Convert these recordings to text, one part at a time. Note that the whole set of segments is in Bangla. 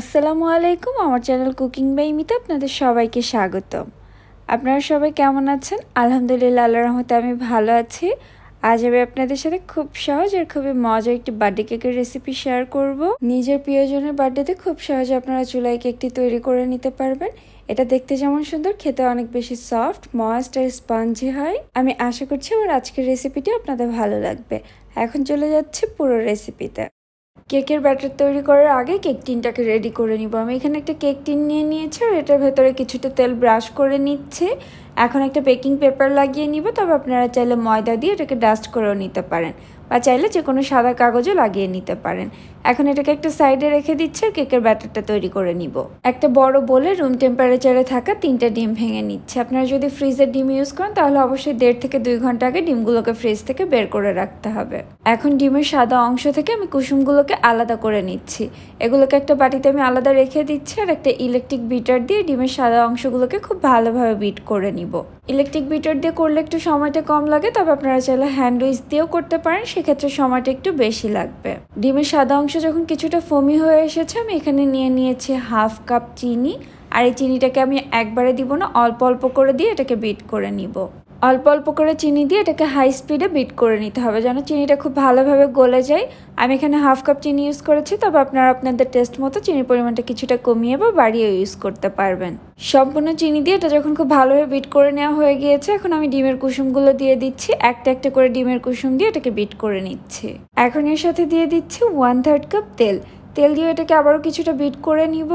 আসসালামু আলাইকুম আমার চ্যানেল কুকিং বাই মিতা আপনাদের সবাইকে স্বাগতম আপনারা সবাই কেমন আছেন আলহামদুলিল্লাহ আল্লাহ রহমতে আমি ভালো আছি আজ আমি আপনাদের সাথে খুব সহজ আর খুবই মজার একটি বার্থডে কেকের রেসিপি শেয়ার করব নিজের প্রিয়জনের বার্থডেতে খুব সহজে আপনারা চুলাই কেকটি তৈরি করে নিতে পারবেন এটা দেখতে যেমন সুন্দর খেতে অনেক বেশি সফট মস্ট আর স্পঞ্জি হয় আমি আশা করছি আমার আজকের রেসিপিটি আপনাদের ভালো লাগবে এখন চলে যাচ্ছে পুরো রেসিপিতে কেকের ব্যাটার তৈরি করার আগে কেক টিনটাকে রেডি করে নিব আমি এখানে একটা কেক টিন নিয়ে নিয়েছি আর এটার ভেতরে কিছুটা তেল ব্রাশ করে নিচ্ছে এখন একটা বেকিং পেপার লাগিয়ে নিব তবে আপনারা চাইলে ময়দা দিয়ে এটাকে ডাস্ট করেও নিতে পারেন বা চাইলে যে কোনো সাদা কাগজও লাগিয়ে নিতে পারেন এখন এটাকে একটা সাইডে রেখে দিচ্ছি আর কেকের ব্যাটারটা তৈরি করে নিব একটা বড় বলে রুম টেম্পারেচারে থাকা তিনটা ডিম ভেঙে নিচ্ছে আপনারা যদি ফ্রিজের ডিম ইউজ করেন তাহলে অবশ্যই দেড় থেকে দুই ঘন্টা আগে ডিমগুলোকে ফ্রিজ থেকে বের করে রাখতে হবে এখন ডিমের সাদা অংশ থেকে আমি কুসুমগুলোকে আলাদা করে নিচ্ছি এগুলোকে একটা বাটিতে আমি আলাদা রেখে দিচ্ছি আর একটা ইলেকট্রিক বিটার দিয়ে ডিমের সাদা অংশগুলোকে খুব ভালোভাবে বিট করে নিব ইলেকট্রিক বিটার দিয়ে করলে একটু সময়টা কম লাগে তবে আপনারা চাইলে হ্যান্ড দিয়েও করতে পারেন সেক্ষেত্রে সময়টা একটু বেশি লাগবে ডিমের সাদা অংশ মাংস যখন কিছুটা ফমি হয়ে এসেছে আমি এখানে নিয়ে নিয়েছি হাফ কাপ চিনি আর এই চিনিটাকে আমি একবারে দিব না অল্প অল্প করে দিয়ে এটাকে বিট করে নিব অল্প অল্প করে চিনি দিয়ে এটাকে হাই স্পিডে বিট করে নিতে হবে যেন চিনিটা খুব ভালোভাবে গলে যায় আমি এখানে হাফ কাপ চিনি ইউজ করেছি তবে আপনারা আপনাদের টেস্ট মতো চিনির পরিমাণটা কিছুটা কমিয়ে বা বাড়িয়ে ইউজ করতে পারবেন সম্পূর্ণ চিনি দিয়ে এটা যখন খুব ভালোভাবে বিট করে নেওয়া হয়ে গিয়েছে এখন আমি ডিমের কুসুমগুলো দিয়ে দিচ্ছি একটা একটা করে ডিমের কুসুম দিয়ে এটাকে বিট করে নিচ্ছি এখন এর সাথে দিয়ে দিচ্ছি ওয়ান থার্ড কাপ তেল তেল দিয়ে এটাকে আবারও কিছুটা বিট করে নিব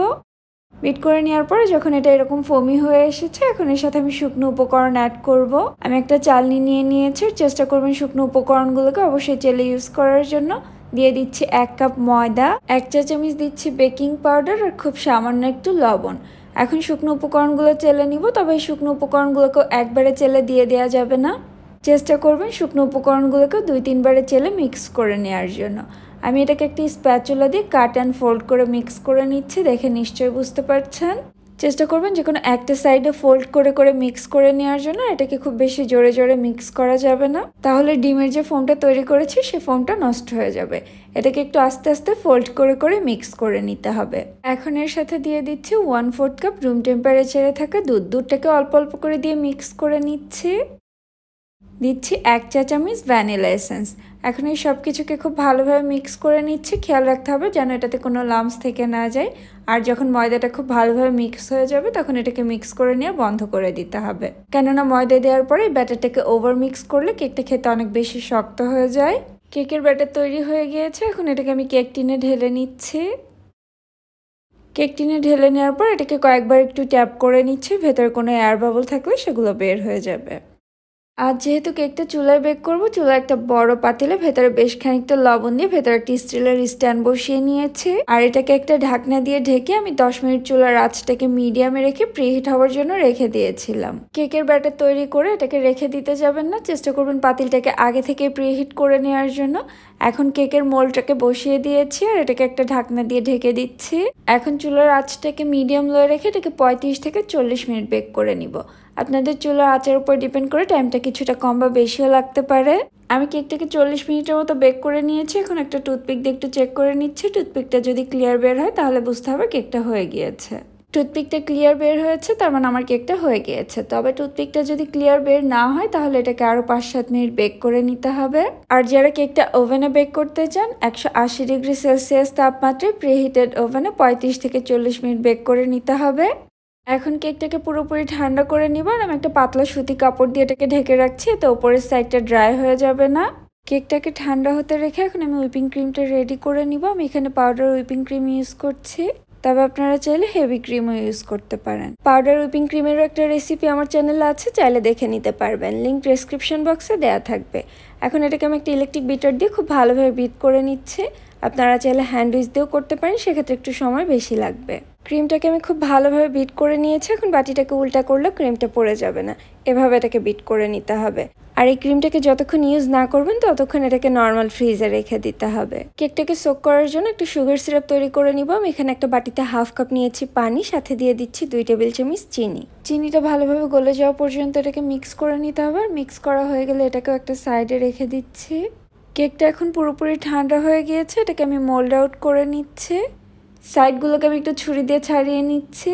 বিট করে নেওয়ার পরে যখন এটা এরকম ফমি হয়ে এসেছে এখন এর সাথে আমি শুকনো উপকরণ অ্যাড করব আমি একটা চালনি নিয়ে নিয়েছি চেষ্টা করবেন শুকনো উপকরণগুলোকে অবশ্যই চেলে ইউজ করার জন্য দিয়ে দিচ্ছি এক কাপ ময়দা এক চা চামচ দিচ্ছি বেকিং পাউডার আর খুব সামান্য একটু লবণ এখন শুকনো উপকরণগুলো চেলে নিব তবে এই শুকনো উপকরণগুলোকেও একবারে চেলে দিয়ে দেওয়া যাবে না চেষ্টা করবেন শুকনো উপকরণগুলোকে দুই তিনবারে চেলে মিক্স করে নেওয়ার জন্য আমি এটাকে একটি স্প্যাচুলা দিয়ে কাট অ্যান্ড ফোল্ড করে মিক্স করে নিচ্ছি দেখে নিশ্চয়ই বুঝতে পারছেন চেষ্টা করবেন যে কোনো একটা সাইডে ফোল্ড করে করে মিক্স করে নেওয়ার জন্য এটাকে খুব বেশি জোরে জোরে মিক্স করা যাবে না তাহলে ডিমের যে ফোমটা তৈরি করেছি সে ফোমটা নষ্ট হয়ে যাবে এটাকে একটু আস্তে আস্তে ফোল্ড করে করে মিক্স করে নিতে হবে এখন এর সাথে দিয়ে দিচ্ছি ওয়ান ফোর্থ কাপ রুম টেম্পারেচারে থাকা দুধ দুধটাকে অল্প অল্প করে দিয়ে মিক্স করে নিচ্ছি দিচ্ছি এক চা চামচ ভ্যানিলা এসেন্স এখন এই সব কিছুকে খুব ভালোভাবে মিক্স করে নিচ্ছি খেয়াল রাখতে হবে যেন এটাতে কোনো লামস থেকে না যায় আর যখন ময়দাটা খুব ভালোভাবে মিক্স হয়ে যাবে তখন এটাকে মিক্স করে নিয়ে বন্ধ করে দিতে হবে কেননা ময়দা দেওয়ার পরে ব্যাটারটাকে ওভার মিক্স করলে কেকটা খেতে অনেক বেশি শক্ত হয়ে যায় কেকের ব্যাটার তৈরি হয়ে গিয়েছে এখন এটাকে আমি কেক টিনে ঢেলে নিচ্ছি কেক টিনে ঢেলে নেওয়ার পর এটাকে কয়েকবার একটু ট্যাপ করে নিচ্ছি ভেতরে কোনো এয়ার বাবল থাকলে সেগুলো বের হয়ে যাবে আর যেহেতু কেকটা চুলায় বেক করব চুলায় একটা বড় পাতিলে ভেতরে বেশ খানিকটা লবণ দিয়ে ভেতরে একটা স্টিলের স্ট্যান্ড বসিয়ে নিয়েছে আর এটাকে একটা ঢাকনা দিয়ে ঢেকে আমি দশ মিনিট চুলার আঁচটাকে মিডিয়ামে রেখে প্রিহিট হওয়ার জন্য রেখে দিয়েছিলাম কেকের ব্যাটার তৈরি করে এটাকে রেখে দিতে যাবেন না চেষ্টা করবেন পাতিলটাকে আগে থেকে প্রিহিট করে নেওয়ার জন্য এখন কেকের মোলটাকে বসিয়ে দিয়েছি আর এটাকে একটা ঢাকনা দিয়ে ঢেকে দিচ্ছি এখন চুলার আঁচটাকে মিডিয়াম লোয়ে রেখে এটাকে পঁয়ত্রিশ থেকে চল্লিশ মিনিট বেক করে নিব আপনাদের চুলার আচার উপর ডিপেন্ড করে টাইমটা কিছুটা কম বা বেশিও লাগতে পারে আমি কেকটাকে চল্লিশ মিনিটের মতো বেক করে নিয়েছি এখন একটা টুথপিক দিয়ে একটু চেক করে নিচ্ছি টুথপিকটা যদি ক্লিয়ার বের হয় তাহলে বুঝতে হবে কেকটা হয়ে গিয়েছে টুথপিকটা ক্লিয়ার বের হয়েছে তার মানে আমার কেকটা হয়ে গিয়েছে তবে টুথপিকটা যদি ক্লিয়ার বের না হয় তাহলে এটাকে আরও পাঁচ সাত মিনিট বেক করে নিতে হবে আর যারা কেকটা ওভেনে বেক করতে চান একশো আশি ডিগ্রি সেলসিয়াস তাপমাত্রায় প্রিহিটেড ওভেনে পঁয়ত্রিশ থেকে চল্লিশ মিনিট বেক করে নিতে হবে এখন কেকটাকে পুরোপুরি ঠান্ডা করে নিব আর আমি একটা পাতলা সুতি কাপড় দিয়ে এটাকে ঢেকে রাখছি তো ওপরের সাইডটা ড্রাই হয়ে যাবে না কেকটাকে ঠান্ডা হতে রেখে এখন আমি উইপিং ক্রিমটা রেডি করে নিব আমি এখানে পাউডার উইপিং ক্রিম ইউজ করছি তবে আপনারা চাইলে হেভি ক্রিমও ইউজ করতে পারেন পাউডার উইপিং ক্রিমেরও একটা রেসিপি আমার চ্যানেলে আছে চাইলে দেখে নিতে পারবেন লিঙ্ক ডেসক্রিপশন বক্সে দেয়া থাকবে এখন এটাকে আমি একটা ইলেকট্রিক বিটার দিয়ে খুব ভালোভাবে বিট করে নিচ্ছে আপনারা চাইলে হ্যান্ড উইচ দিয়েও করতে পারেন সেক্ষেত্রে একটু সময় বেশি লাগবে ক্রিমটাকে আমি খুব ভালোভাবে বিট করে নিয়েছি এখন বাটিটাকে উল্টা করলেও ক্রিমটা পড়ে যাবে না এভাবে এটাকে বিট করে নিতে হবে আর এই ক্রিমটাকে যতক্ষণ ইউজ না করবেন ততক্ষণ এটাকে নর্মাল ফ্রিজে রেখে দিতে হবে কেকটাকে সোক করার জন্য একটু সুগার সিরাপ তৈরি করে নিব আমি এখানে একটা বাটিতে হাফ কাপ নিয়েছি পানি সাথে দিয়ে দিচ্ছি দুই টেবিল চামচ চিনি চিনিটা ভালোভাবে গলে যাওয়া পর্যন্ত এটাকে মিক্স করে নিতে হবে আর মিক্স করা হয়ে গেলে এটাকেও একটা সাইডে রেখে দিচ্ছি কেকটা এখন পুরোপুরি ঠান্ডা হয়ে গিয়েছে এটাকে আমি মোল্ড আউট করে নিচ্ছে সাইডগুলোকে আমি একটু ছুরি দিয়ে ছাড়িয়ে নিচ্ছি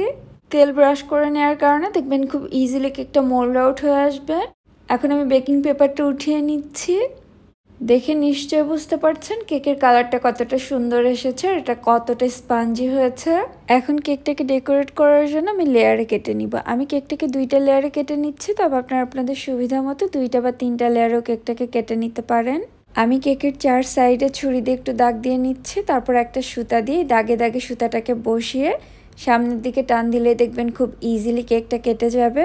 তেল ব্রাশ করে নেওয়ার কারণে দেখবেন খুব ইজিলি কেকটা মোল্ড আউট হয়ে আসবে এখন আমি বেকিং পেপারটা উঠিয়ে নিচ্ছি দেখে নিশ্চয় বুঝতে পারছেন কেকের কালারটা কতটা সুন্দর এসেছে আর এটা কতটা স্পাঞ্জি হয়েছে এখন কেকটাকে ডেকোরেট করার জন্য আমি লেয়ারে কেটে নিব আমি কেকটাকে দুইটা লেয়ারে কেটে নিচ্ছি তবে আপনারা আপনাদের সুবিধা মতো দুইটা বা তিনটা লেয়ারেও কেকটাকে কেটে নিতে পারেন আমি কেকের চার সাইডে ছুরি দিয়ে একটু দাগ দিয়ে নিচ্ছি তারপর একটা সুতা দিয়ে দাগে দাগে সুতাটাকে বসিয়ে সামনের দিকে টান দিলে দেখবেন খুব ইজিলি কেকটা কেটে যাবে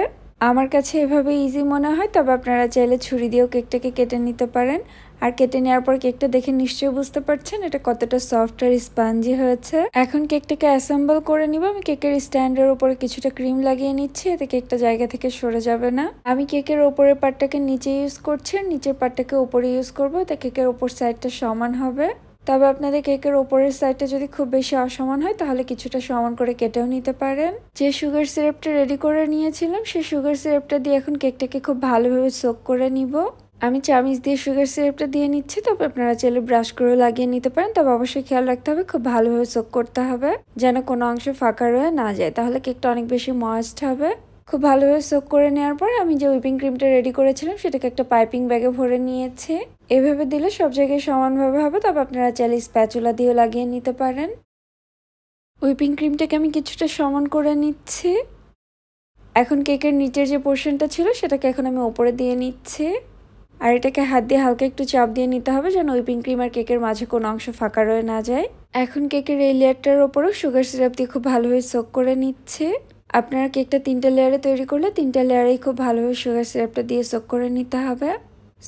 আমার কাছে এভাবে ইজি মনে হয় তবে আপনারা চাইলে ছুরি দিয়েও কেকটাকে কেটে নিতে পারেন আর কেটে নেওয়ার পর কেকটা দেখে নিশ্চয়ই বুঝতে পারছেন এটা কতটা সফট আর স্পাঞ্জি হয়েছে এখন কেকটাকে অ্যাসেম্বল করে নিব আমি কেকের স্ট্যান্ডের উপরে কিছুটা ক্রিম লাগিয়ে নিচ্ছি এতে কেকটা জায়গা থেকে সরে যাবে না আমি কেকের ওপরের পাটটাকে নিচে ইউজ করছি আর নিচের পাটটাকে ওপরে ইউজ করবো এতে কেকের ওপর সাইডটা সমান হবে তবে আপনাদের কেকের ওপরের সাইডটা যদি খুব বেশি অসমান হয় তাহলে কিছুটা সমান করে কেটেও নিতে পারেন যে সুগার সিরাপটা রেডি করে নিয়েছিলাম সেই সুগার সিরাপটা দিয়ে এখন কেকটাকে খুব ভালোভাবে সোক করে নিব আমি চামিচ দিয়ে সুগার সিরাপটা দিয়ে নিচ্ছি তবে আপনারা চাইলে ব্রাশ করে লাগিয়ে নিতে পারেন তবে অবশ্যই খেয়াল রাখতে হবে খুব ভালোভাবে চোখ করতে হবে যেন কোনো অংশ ফাঁকা রয়ে না যায় তাহলে কেকটা অনেক বেশি ময়েস্ট হবে খুব ভালোভাবে সোক করে নেওয়ার পর আমি যে উইপিং ক্রিমটা রেডি করেছিলাম সেটাকে একটা পাইপিং ব্যাগে ভরে নিয়েছি এভাবে দিলে সব জায়গায় সমানভাবে হবে তবে আপনারা চাইলে স্প্যাচুলা দিয়েও লাগিয়ে নিতে পারেন উইপিং ক্রিমটাকে আমি কিছুটা সমান করে নিচ্ছি এখন কেকের নিচের যে পোর্শনটা ছিল সেটাকে এখন আমি ওপরে দিয়ে নিচ্ছি আর এটাকে হাত দিয়ে হালকা একটু চাপ দিয়ে নিতে হবে যেন উইপিং ক্রিম আর কেকের মাঝে কোনো অংশ ফাঁকা রয়ে না যায় এখন কেকের এই লেয়ারটার ওপরও সুগার সিরাপ দিয়ে খুব ভালোভাবে সোক করে নিচ্ছে আপনারা কেকটা তিনটা লেয়ারে তৈরি করলে তিনটা লেয়ারেই খুব ভালোভাবে সুগার সিরাপটা দিয়ে সোক করে নিতে হবে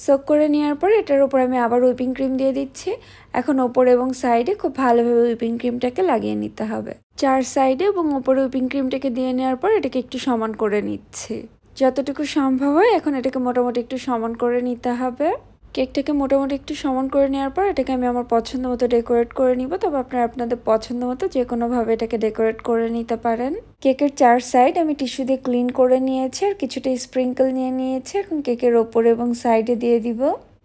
সোক করে নেওয়ার পর এটার উপর আমি আবার উইপিং ক্রিম দিয়ে দিচ্ছি এখন ওপর এবং সাইডে খুব ভালোভাবে উইপিং ক্রিমটাকে লাগিয়ে নিতে হবে চার সাইডে এবং ওপরে উইপিং ক্রিমটাকে দিয়ে নেওয়ার পর এটাকে একটু সমান করে নিচ্ছে যতটুকু সম্ভব হয় এখন এটাকে মোটামুটি একটু সমান করে নিতে হবে কেকটাকে মোটামুটি একটু সমান করে নেওয়ার পর এটাকে আমি আমার পছন্দ মতো ডেকোরেট করে নিব তবে আপনারা আপনাদের পছন্দ মতো যে কোনোভাবে এটাকে ডেকোরেট করে নিতে পারেন কেকের চার সাইড আমি টিস্যু দিয়ে ক্লিন করে নিয়েছি আর কিছুটা স্প্রিঙ্কল নিয়ে নিয়েছি এখন কেকের ওপরে এবং সাইডে দিয়ে দিব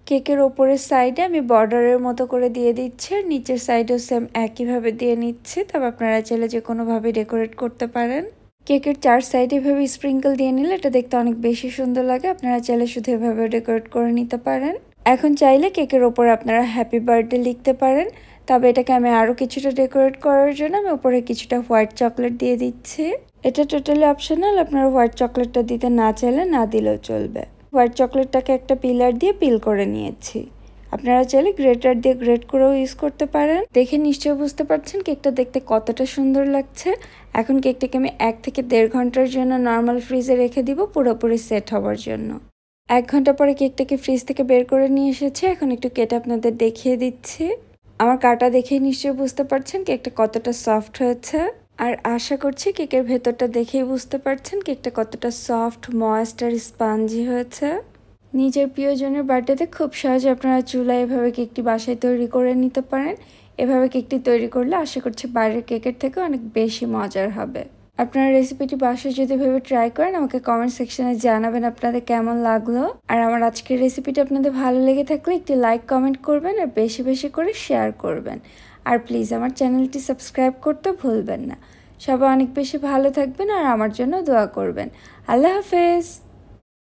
কেকের ওপরের সাইডে আমি বর্ডারের মতো করে দিয়ে দিচ্ছি আর নিচের সাইডেও সেম একইভাবে দিয়ে নিচ্ছে তবে আপনারা চাইলে যে কোনোভাবে ডেকোরেট করতে পারেন কেকের চার সাইড এভাবে স্প্রিঙ্কল দিয়ে নিলে এটা দেখতে অনেক বেশি সুন্দর লাগে আপনারা চাইলে শুধু এভাবে ডেকোরেট করে নিতে পারেন এখন চাইলে কেকের ওপর আপনারা হ্যাপি বার্থডে লিখতে পারেন তবে এটাকে আমি আরও কিছুটা ডেকোরেট করার জন্য আমি ওপরে কিছুটা হোয়াইট চকলেট দিয়ে দিচ্ছি এটা টোটালি অপশনাল আপনারা হোয়াইট চকলেটটা দিতে না চাইলে না দিলেও চলবে হোয়াইট চকলেটটাকে একটা পিলার দিয়ে পিল করে নিয়েছি আপনারা চাইলে গ্রেটার দিয়ে গ্রেট করেও ইউজ করতে পারেন দেখে নিশ্চয়ই বুঝতে পারছেন কেকটা দেখতে কতটা সুন্দর লাগছে এখন কেকটাকে আমি এক থেকে দেড় ঘন্টার জন্য নর্মাল ফ্রিজে রেখে দিব পুরোপুরি সেট হওয়ার জন্য এক ঘন্টা পরে কেকটাকে ফ্রিজ থেকে বের করে নিয়ে এসেছে এখন একটু কেটে আপনাদের দেখিয়ে দিচ্ছি আমার কাটা দেখে নিশ্চয়ই বুঝতে পারছেন কেকটা কতটা সফট হয়েছে আর আশা করছি কেকের ভেতরটা দেখেই বুঝতে পারছেন কেকটা কতটা সফট ময়েস্ট আর স্পাঞ্জি হয়েছে নিজের প্রিয়জনের বার্থডেতে খুব সহজে আপনারা চুলায় এভাবে কেকটি বাসায় তৈরি করে নিতে পারেন এভাবে কেকটি তৈরি করলে আশা করছি বাইরের কেকের থেকে অনেক বেশি মজার হবে আপনারা রেসিপিটি বাসায় যদি ভেবে ট্রাই করেন আমাকে কমেন্ট সেকশনে জানাবেন আপনাদের কেমন লাগলো আর আমার আজকের রেসিপিটি আপনাদের ভালো লেগে থাকলে একটি লাইক কমেন্ট করবেন আর বেশি বেশি করে শেয়ার করবেন আর প্লিজ আমার চ্যানেলটি সাবস্ক্রাইব করতে ভুলবেন না সবাই অনেক বেশি ভালো থাকবেন আর আমার জন্য দোয়া করবেন আল্লাহ হাফেজ